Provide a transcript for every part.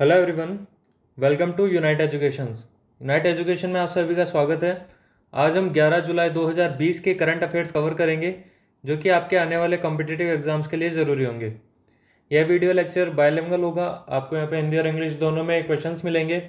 Hello everyone welcome to unite education unite education में आप सभी का स्वागत है आज हम 11 जुलाई 2020 के करंट अफेयर्स कवर करेंगे जो कि आपके आने वाले कॉम्पिटेटिव एग्जाम्स के लिए ज़रूरी होंगे यह वीडियो लेक्चर बायलिंगल होगा आपको यहाँ पे हिंदी और इंग्लिश दोनों में क्वेश्चंस मिलेंगे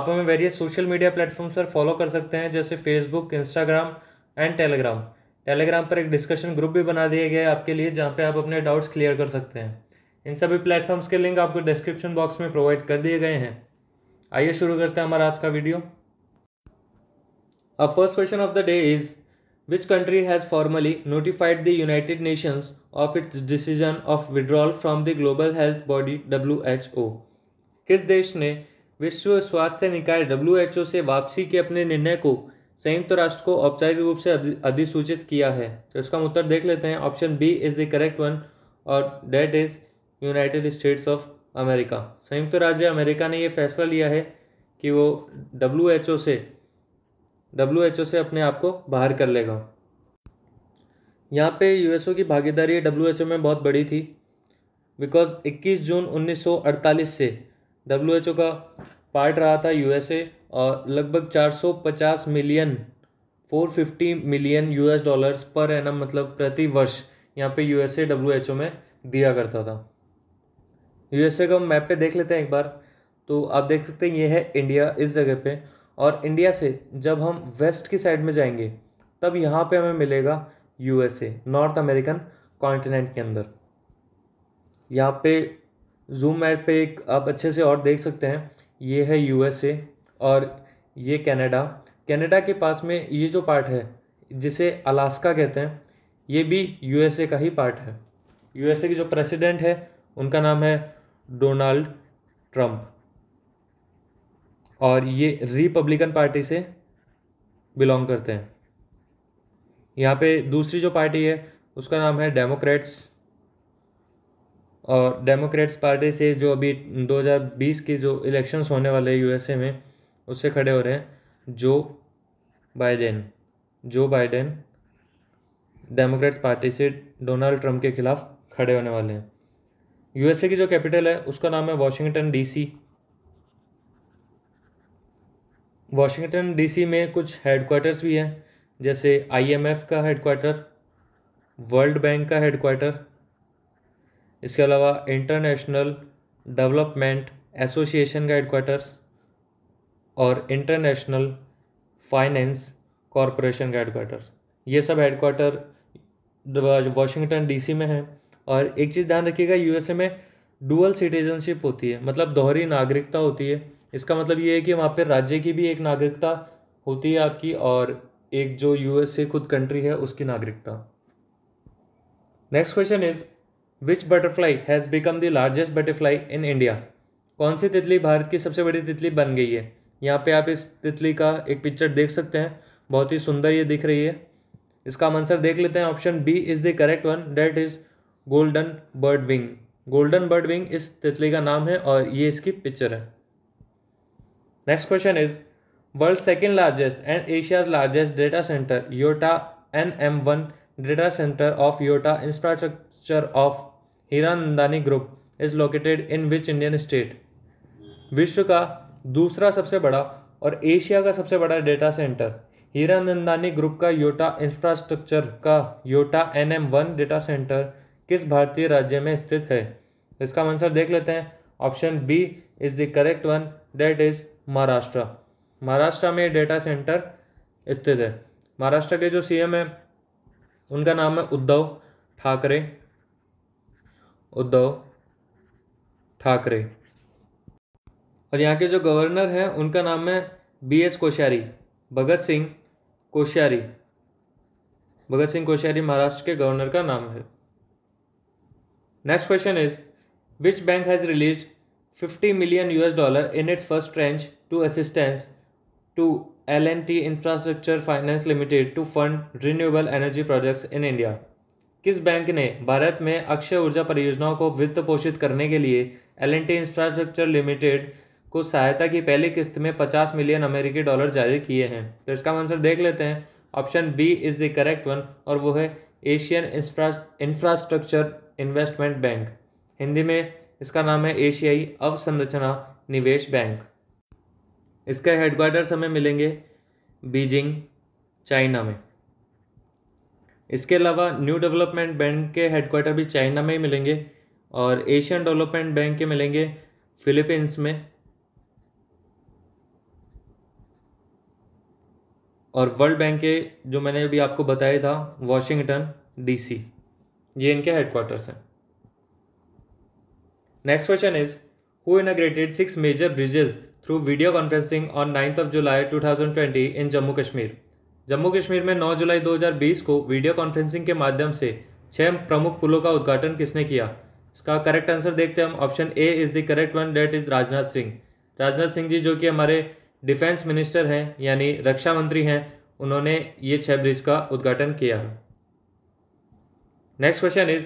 आप हमें वेरियस सोशल मीडिया प्लेटफॉर्म्स पर फॉलो कर सकते हैं जैसे Facebook Instagram and Telegram Telegram पर एक डिस्कशन ग्रुप भी बना दिया गया है आपके लिए जहाँ पर आप अपने डाउट्स क्लियर कर सकते हैं इन सभी प्लेटफॉर्म्स के लिंक आपको डिस्क्रिप्शन बॉक्स में प्रोवाइड कर दिए गए हैं आइए शुरू करते हैं हमारा आज का वीडियो अब first question of the day is which country has formally notified the United Nations of its decision of withdrawal from the global health body W किस देश ने विश्व स्वास्थ्य निकाय डब्ल्यू से वापसी के अपने निर्णय को संयुक्त राष्ट्र को औपचारिक रूप से अधिसूचित किया है तो इसका उत्तर देख लेते हैं option B is the correct one और that is United States of America संयुक्त राज्य अमेरिका ने यह फैसला लिया है कि वो डब्ल्यू एच ओ से डब्ल्यू एच ओ से अपने आप को बाहर कर लेगा यहाँ पे यूएसओ की भागीदारी डब्ल्यू एच ओ में बहुत बड़ी थी बिकॉज 21 जून 1948 से डब्ल्यू एच ओ का पार्ट रहा था यूएसए और लगभग 450 मिलियन 450 मिलियन यूएस डॉलर्स पर एनम मतलब प्रति वर्ष यहाँ पे यूएसए डब्ल्यू एच ओ में दिया करता था यूएसए का मैप पे देख लेते हैं एक बार तो आप देख सकते हैं ये है इंडिया इस जगह पे और इंडिया से जब हम वेस्ट की साइड में जाएंगे तब यहाँ पे हमें मिलेगा यूएसए नॉर्थ अमेरिकन कॉन्टिनेंट के अंदर यहाँ पे जूम मैप पे एक आप अच्छे से और देख सकते हैं ये है यूएसए और ये कनाडा कनाडा के पास में ये जो पार्ट है जिसे अलास्का कहते हैं ये भी यूएसए का ही पार्ट है यूएसए के जो प्रेसिडेंट है उनका नाम है डोनाल्ड ट्रंप और ये रिपब्लिकन पार्टी से बिलोंग करते हैं यहाँ पे दूसरी जो पार्टी है उसका नाम है डेमोक्रेट्स और डेमोक्रेट्स पार्टी से जो अभी 2020 के जो इलेक्शंस होने वाले हैं यूएसए में उससे खड़े हो रहे हैं Joe Biden Joe Biden Democrats party से डोनाल्ड ट्रंप के खिलाफ खड़े होने वाले हैं यूएसए की जो कैपिटल है उसका नाम है वॉशिंगटन डीसी वॉशिंगटन डीसी में कुछ हेडक्वार्टर्स भी हैं जैसे आईएमएफ का हेडक्वार्टर वर्ल्ड बैंक का हेडक्वार्टर इसके अलावा इंटरनेशनल डेवलपमेंट एसोसिएशन का हेडक्वार्टर्स और इंटरनेशनल फाइनेंस कॉरपोरेशन का हेडक्वार्टर ये सब हेडक्वार्टर वाशिंगटन डीसी में है और एक चीज़ ध्यान रखिएगा यूएसए में डुअल सिटीजनशिप होती है मतलब दोहरी नागरिकता होती है इसका मतलब ये है कि वहाँ पर राज्य की भी एक नागरिकता होती है आपकी और एक जो यूएसए खुद कंट्री है उसकी नागरिकता next question is which butterfly has become the largest butterfly in India कौन सी तितली भारत की सबसे बड़ी तितली बन गई है यहाँ पे आप इस तितली का एक पिक्चर देख सकते हैं बहुत ही सुंदर ये दिख रही है इसका हम आंसर देख लेते हैं option B is the correct one that is golden bird wing golden bird wing इस तितली का नाम है और ये इसकी पिक्चर है next question is world second largest and Asia's largest data centre Yotta N M one data centre of Yotta infrastructure of Hiranandani group is located in which Indian state विश्व का दूसरा सबसे बड़ा और एशिया का सबसे बड़ा data centre Hiranandani group का योटा इंफ्रास्ट्रक्चर का Yotta N M one data centre किस भारतीय राज्य में स्थित है इसका आंसर देख लेते हैं option B is the correct one that is Maharashtra Maharashtra में डेटा सेंटर स्थित है महाराष्ट्र के जो सीएम है उनका नाम है उद्धव ठाकरे उद्धव ठाकरे और यहाँ के जो गवर्नर हैं उनका नाम है बी एस कोश्यारी भगत सिंह कोश्यारी भगत सिंह कोश्यारी महाराष्ट्र के गवर्नर का नाम है next question is which bank has release fifty million U S dollar in its first trench to assistance to L N T infrastructure finance limited to fund renewable energy projects in India किस bank ने भारत में अक्षय ऊर्जा परियोजनाओं को वित्त पोषित करने के लिए L N T infrastructure limited को सहायता की पहली किस्त में पचास मिलियन अमेरिकी डॉलर जारी किए हैं तो इसका आंसर देख लेते हैं option B is the correct one और वो है Asian infrastructure investment bank Hindi में इसका नाम है एशियाई अवसंरचना निवेश बैंक इसके हेडक्वार्टर्स हमें मिलेंगे बीजिंग चाइना में इसके अलावा न्यू डेवलपमेंट बैंक के हेडक्वार्टर भी चाइना में ही मिलेंगे और एशियन डेवलपमेंट बैंक के मिलेंगे फिलीपींस में और वर्ल्ड बैंक के जो मैंने अभी आपको बताया था वॉशिंगटन डीसी ये इनके हेडक्वार्टर्स हैं next question is who inaugurated six major bridges through video conferencing on ninth of July two thousand twenty in Jammu Kashmir Jammu Kashmir में नौ जुलाई दो हजार बीस को वीडियो कॉन्फ्रेंसिंग के माध्यम से छह प्रमुख पुलों का उद्घाटन किसने किया इसका करेक्ट आंसर देखते हैं हम option A is the correct one that is Rajnath Singh Rajnath Singh ji जो कि हमारे डिफेंस मिनिस्टर हैं यानी रक्षा मंत्री हैं उन्होंने ये छः ब्रिज का उद्घाटन किया है next question is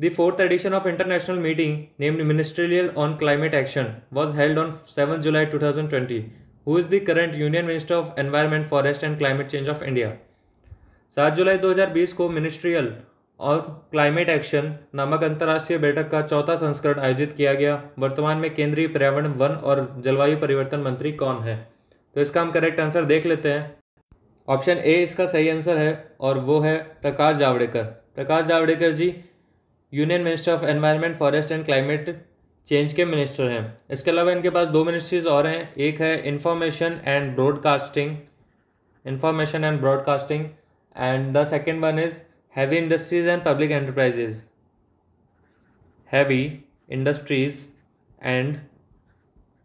the fourth edition of international meeting named ministerial on climate action was held on seven July two thousand twenty who is the current union minister of environment forest and climate change of India सात जुलाई दो हजार बीस को ministerial और climate action नामक अंतर्राष्ट्रीय बैठक का चौथा संस्करण आयोजित किया गया वर्तमान में केंद्रीय पर्यावरण वन और जलवायु परिवर्तन मंत्री कौन है तो इसका हम करेक्ट आंसर देख लेते हैं ऑप्शन ए इसका सही आंसर है और वो है Prakash Javadekar Prakash Javadekar ji union minister of environment forest and climate change के मिनिस्टर हैं इसके अलावा इनके पास दो मिनिस्ट्रीज और हैं एक है information and broadcasting information and broadcasting and the second one is heavy industries and public enterprises heavy industries and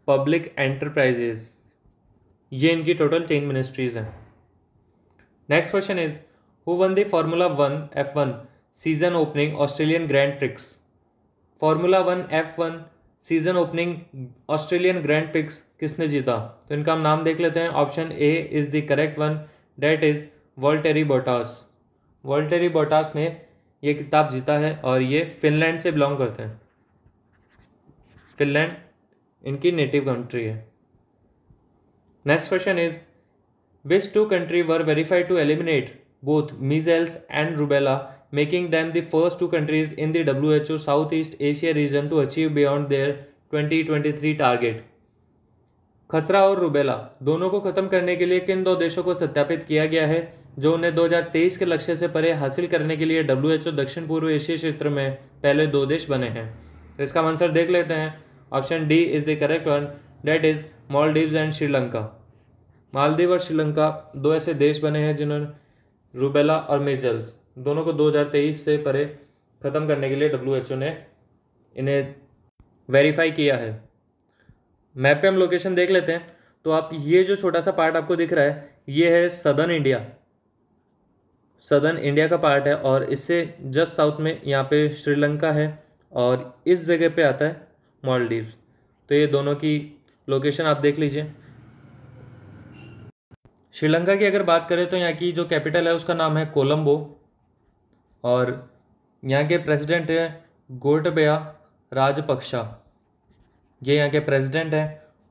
public enterprises ये इनकी टोटल तीन मिनिस्ट्रीज हैं next question is who won the formula one F one season opening Australian grand Grand formula one F one season opening Australian grand prix किसने जीता तो इनका हम नाम देख लेते हैं option A is the correct one that is Valtteri Bottas Valtteri Bottas ने ये किताब जीता है और ये फिनलैंड से बिलोंग करते हैं फिनलैंड इनकी नेटिव कंट्री है next question is which two country were verified to eliminate both measles and rubella, making them the first two countries in the WHO Southeast Asia region to achieve beyond their 2023 target. खसरा और rubella दोनों को खत्म करने के लिए किन दो देशों को सत्यापित किया गया है जो उन्हें 2023 के लक्ष्य से परे हासिल करने के लिए डब्ल्यू दक्षिण पूर्व एशिया क्षेत्र में पहले दो देश बने हैं इसका आंसर देख लेते हैं option D is the correct one that is Maldives and Sri Lanka Maldives और श्रीलंका दो ऐसे देश बने हैं जिन्होंने रूबेला और मेजल्स दोनों को 2023 से परे ख़त्म करने के लिए डब्ल्यू ने इन्हें वेरीफाई किया है मैप पे हम लोकेशन देख लेते हैं तो आप ये जो छोटा सा पार्ट आपको दिख रहा है ये है सदर्न इंडिया सदर्न इंडिया का पार्ट है और इससे जस्ट साउथ में यहाँ पे श्रीलंका है और इस जगह पे आता है मॉलडीव तो ये दोनों की लोकेशन आप देख लीजिए श्रीलंका की अगर बात करें तो यहाँ की जो कैपिटल है उसका नाम है कोलम्बो और यहाँ के प्रेसिडेंट हैं गोटबया राजपक्षा ये यहाँ के प्रेसिडेंट हैं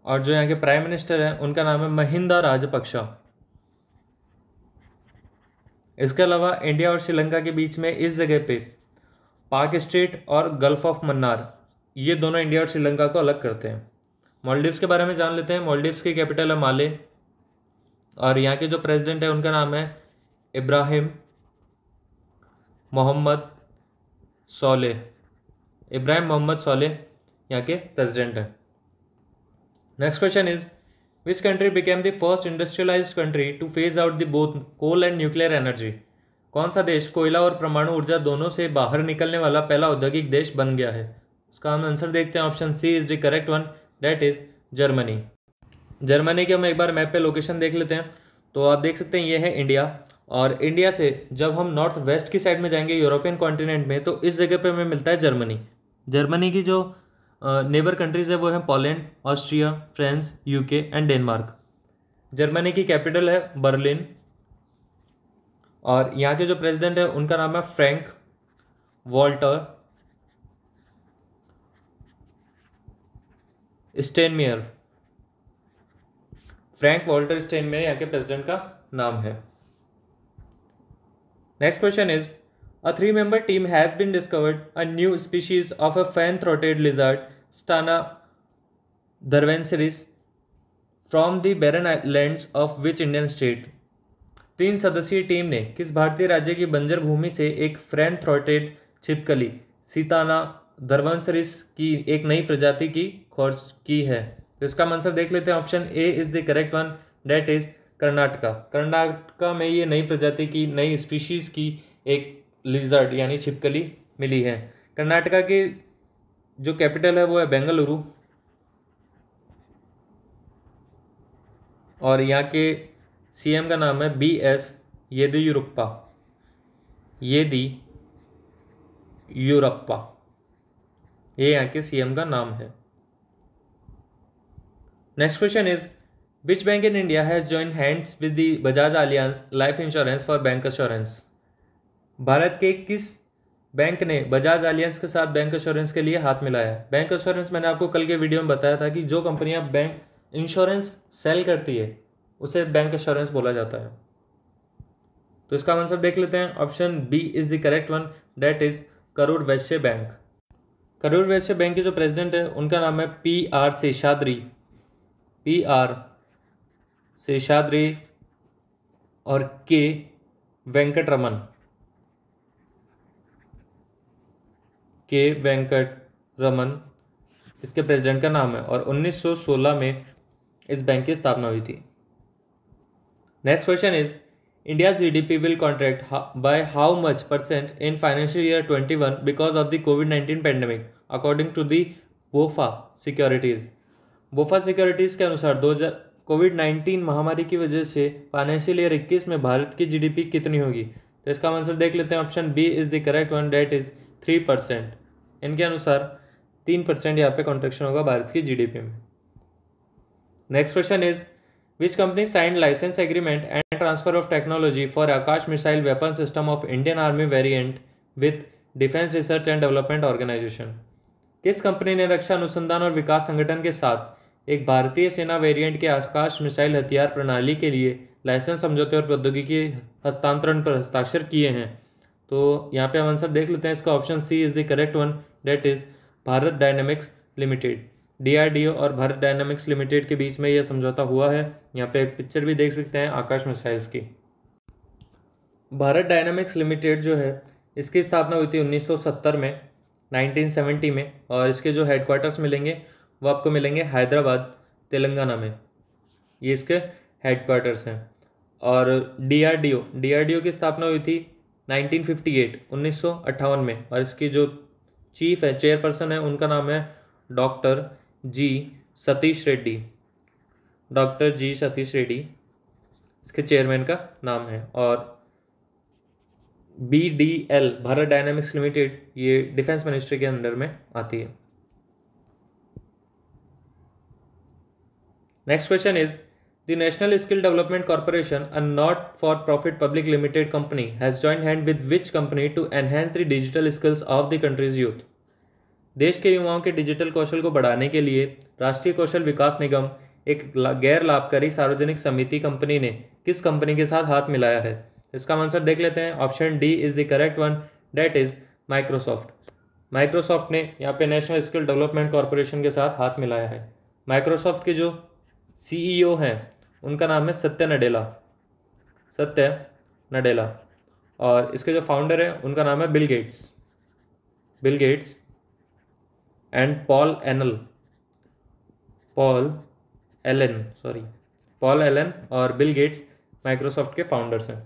और जो यहाँ के प्राइम मिनिस्टर हैं उनका नाम है महिंदा राजपक्षा इसके अलावा इंडिया और श्रीलंका के बीच में इस जगह पे पाक स्ट्रीट और गल्फ ऑफ मन्नार ये दोनों इंडिया और श्रीलंका को अलग करते हैं मॉलडीव्स के बारे में जान लेते हैं मॉलडीव्स की कैपिटल है माले और यहाँ के जो प्रेसिडेंट है उनका नाम है इब्राहिम मोहम्मद सोले इब्राहिम मोहम्मद सोले यहाँ के प्रेसिडेंट हैं next question is which country became the first industrialise country to phase out the both coal and nuclear energy कौन सा देश कोयला और परमाणु ऊर्जा दोनों से बाहर निकलने वाला पहला औद्योगिक देश बन गया है इसका हम आंसर देखते हैं option C is the correct one that is Germany Germany के हम एक बार मैप पे लोकेशन देख लेते हैं तो आप देख सकते हैं ये है इंडिया और इंडिया से जब हम नॉर्थ वेस्ट की साइड में जाएंगे यूरोपियन कॉन्टिनेंट में तो इस जगह पे हमें मिलता है जर्मनी जर्मनी की जो नेबर कंट्रीज़ है वो है Poland Austria France UK and Denmark Germany की कैपिटल है बर्लिन और यहाँ के जो प्रेसिडेंट है उनका नाम है Frank Walter Steinmeier Frank Walter Stein में यहाँ के प्रेसिडेंट का नाम है next question is a three member team has been discovered a new species of a fan throated lizard Sitana dharwarensis from the barren lands of which Indian state तीन सदस्यीय team ने किस भारतीय राज्य की बंजर भूमि से एक फ्रैन थ्रोटेड छिपकली सीताना दरवंसरिस की एक नई प्रजाति की खोज की है तो इसका आंसर मतलब देख लेते हैं option A is the correct one that is Karnataka Karnataka में ये नई प्रजाति की नई स्पीशीज़ की एक लिजर्ड यानी छिपकली मिली है कर्नाटका की जो कैपिटल है वो है बेंगलुरु और यहाँ के सीएम का नाम है बी एस येदियुरप्पा येदी यूरप्पा ये यहाँ के सीएम का नाम है next question is which bank in India has join hands with the Bajaj Allianz life insurance for bank Assurance? Bharat के किस बैंक ने बजाज आलियंस के साथ बैंक इंश्योरेंस के लिए हाथ मिलाया बैंक इंश्योरेंस मैंने आपको कल के वीडियो में बताया था कि जो कंपनियां बैंक इंश्योरेंस सेल करती है उसे बैंक इंश्योरेंस बोला जाता है तो इसका आंसर देख लेते हैं option B is the correct one that is Karur Vysya bank Karur Vysya bank के जो प्रेसिडेंट है उनका नाम है P R Seshadri P R Seshadri और के वेंकट रमन के वेंकट रमन इसके प्रेसिडेंट का नाम है और 1916 में इस बैंक की स्थापना हुई थी next question is India G D P will contract by how much percent in financial year 21 because of the covid 19 pandemic according to the BofA securities BofA securities के अनुसार दो हज़ार कोविड नाइन्टीन महामारी की वजह से फाइनेंशियल ईयर इक्कीस में भारत की जीडीपी कितनी होगी तो इसका आंसर देख लेते हैं option B is the correct one that is three percent इनके अनुसार तीन परसेंट यहाँ पे कॉन्ट्रेक्शन होगा भारत की जीडीपी में next question is which company signed licence agreement and transfer of technology for Akash missile weapon system of Indian army variant with defence research and development organisation किस company ने रक्षा अनुसंधान और विकास संगठन के साथ एक भारतीय सेना वेरिएंट के आकाश मिसाइल हथियार प्रणाली के लिए लाइसेंस समझौते और प्रौद्योगिकी हस्तांतरण पर हस्ताक्षर किए हैं तो यहाँ पे हम आंसर देख लेते हैं इसका option C is the correct one that is Bharat dynamics limited D और भारत डायनामिक्स लिमिटेड के बीच में यह समझौता हुआ है यहाँ पे एक पिक्चर भी देख सकते हैं आकाश मिसाइल्स की भारत डायनामिक्स लिमिटेड जो है इसकी स्थापना हुई थी 1970 में 1970 में और इसके जो हेडक्वार्टर्स मिलेंगे वो आपको मिलेंगे हैदराबाद तेलंगाना में ये इसके हेडक्वार्टर्स हैं और डीआरडीओ डीआरडीओ की स्थापना हुई थी 1958 1958 में और इसकी जो चीफ है चेयरपर्सन है उनका नाम है doctor G Satish Reddy doctor G Satish Reddy इसके चेयरमैन का नाम है और B D L Bharat dynamics limited ये डिफेंस मिनिस्ट्री के अंडर में आती है next question is the national skill development corporation a not for profit public limited company has joint hand with which company to enhance the digital skills of the country's youth देश के युवाओं के digital कौशल को बढ़ाने के लिए राष्ट्रीय कौशल विकास निगम एक गैर लाभकारी सार्वजनिक समिति कंपनी ने किस कंपनी के साथ हाथ मिलाया है इसका आंसर देख लेते हैं option D is the correct one that is Microsoft Microsoft ने यहाँ पे नेशनल स्किल डेवलपमेंट कॉरपोरेशन के साथ हाथ मिलाया है माइक्रोसॉफ्ट के जो सीईओ e हैं उनका नाम है सत्य नडेला सत्य नडेला और इसके जो फाउंडर हैं उनका नाम है Bill Gates Bill Gates and Paul Annal Paul Allen sorry Paul Allen और बिल गेट्स माइक्रोसॉफ्ट के फाउंडर्स हैं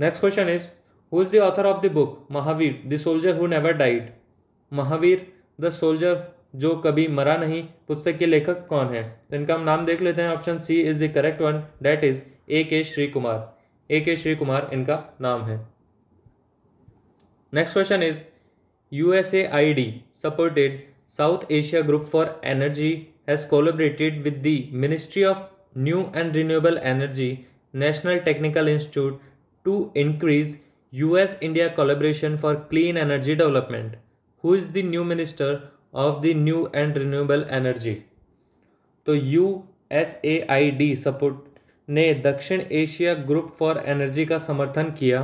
next question is who is the author of the book Mahavir the soldier who never died Mahavir the soldier जो कभी मरा नहीं पुस्तक के लेखक कौन है तो इनका हम नाम देख लेते हैं option C is the correct one that is A K Shri Kumar A K Shri Kumar इनका नाम है next question is U S A I D supported South Asia group for energy has collaborated with the ministry of new and renewable energy national technical institute to increase U S India collaboration for clean energy development who is the new minister of the new and renewable energy तो U S A I D support ने दक्षिण Asia group for energy का समर्थन किया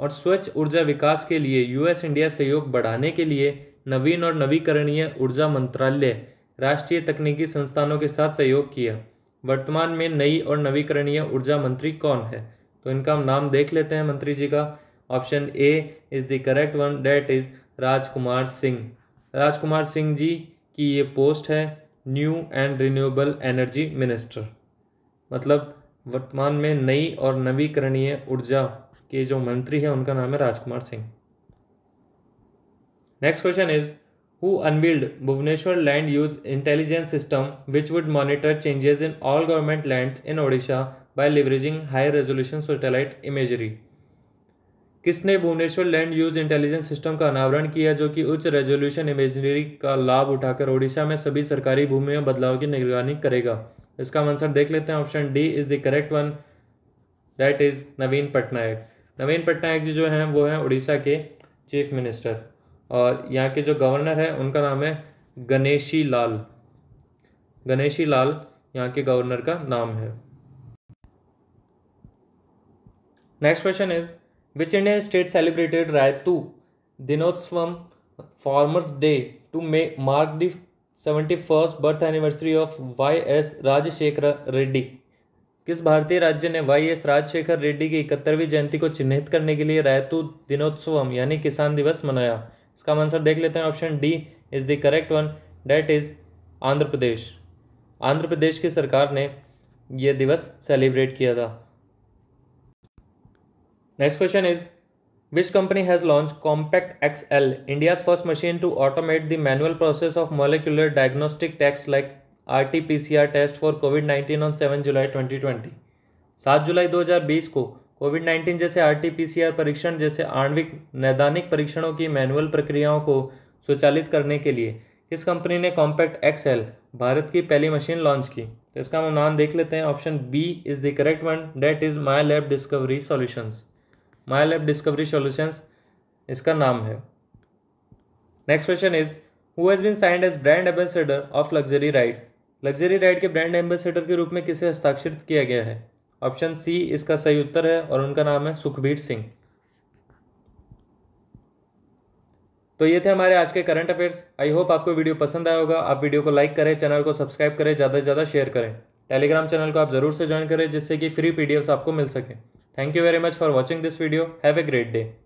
और स्वच्छ ऊर्जा विकास के लिए यूएस इंडिया सहयोग बढ़ाने के लिए नवीन और नवीकरणीय ऊर्जा मंत्रालय राष्ट्रीय तकनीकी संस्थानों के साथ सहयोग किया वर्तमान में नई और नवीकरणीय ऊर्जा मंत्री कौन है तो इनका हम नाम देख लेते हैं मंत्री जी का option A is the correct one that is Rajkumar Singh Rajkumar Singh ji की ये पोस्ट है new and renewable energy minister मतलब वर्तमान में नई और नवीकरणीय ऊर्जा के जो मंत्री हैं उनका नाम है Rajkumar Singh next question is who unveiled Bhubaneswar land use intelligence system which would monitor changes in all government lands in Odisha by leveraging high resolution satellite imagery किसने Bhubaneswar land use intelligence system का अनावरण किया जो कि उच्च रेजोल्यूशन इमेजनरी का लाभ उठाकर ओडिशा में सभी सरकारी भूमि में बदलाव की निगरानी करेगा इसका आंसर देख लेते हैं option D is the correct one that is Naveen Patnaik Naveen Patnaik ji जो हैं वो हैं उड़ीसा के चीफ मिनिस्टर और यहाँ के जो गवर्नर हैं उनका नाम है गणेशी लाल गणेशी लाल यहाँ के गवर्नर का नाम है next question is which celebrated Indian दिनोत्सव farmers day to may mark to seventy first birth anniversary of Y S Rajasekhara Reddy किस भारतीय राज्य ने वाई एस राजशेखर रेड्डी की इकहत्तरवीं जयंती को चिन्हित करने के लिए रायतु दिनोत्सवम यानी किसान दिवस मनाया इसका आंसर देख लेते हैं option D is the correct one that is Andhra Pradesh Andhra Pradesh की सरकार ने यह दिवस सेलिब्रेट किया था next question is company has launch compact X L India's first machine to automate the manual process of molecular diagnostic test like R T P C R test for COVID nineteen on seven July twenty twenty सात जुलाई दो हज़ार बीस को COVID nineteen जैसे are T P C R परीक्षण जैसे आणविक नैदानिक परीक्षणों की मैनुअल प्रक्रियाओं को स्वचालित करने के लिए किस कंपनी ने कॉम्पैक्ट एक्स एल भारत की पहली मशीन लॉन्च की तो इसका हम नाम देख लेते हैं option B is the correct one that is My Lab Discovery Solutions My Lab Discovery Solutions इसका नाम है next question is who has been signed as brand ambassador of Luxury Ride Luxury Ride के brand ambassador के रूप में किसे हस्ताक्षरित किया गया है ऑप्शन सी इसका सही उत्तर है और उनका नाम है सुखबीर सिंह तो ये थे हमारे आज के करंट अफेयर्स आई होप आपको वीडियो पसंद आया होगा आप वीडियो को लाइक करें चैनल को सब्सक्राइब करें ज़्यादा से ज़्यादा शेयर करें टेलीग्राम चैनल को आप ज़रूर से ज्वाइन करें जिससे कि फ्री पीडीएफ्स आपको मिल सकें Thank you very much for watching this video. Have a great day.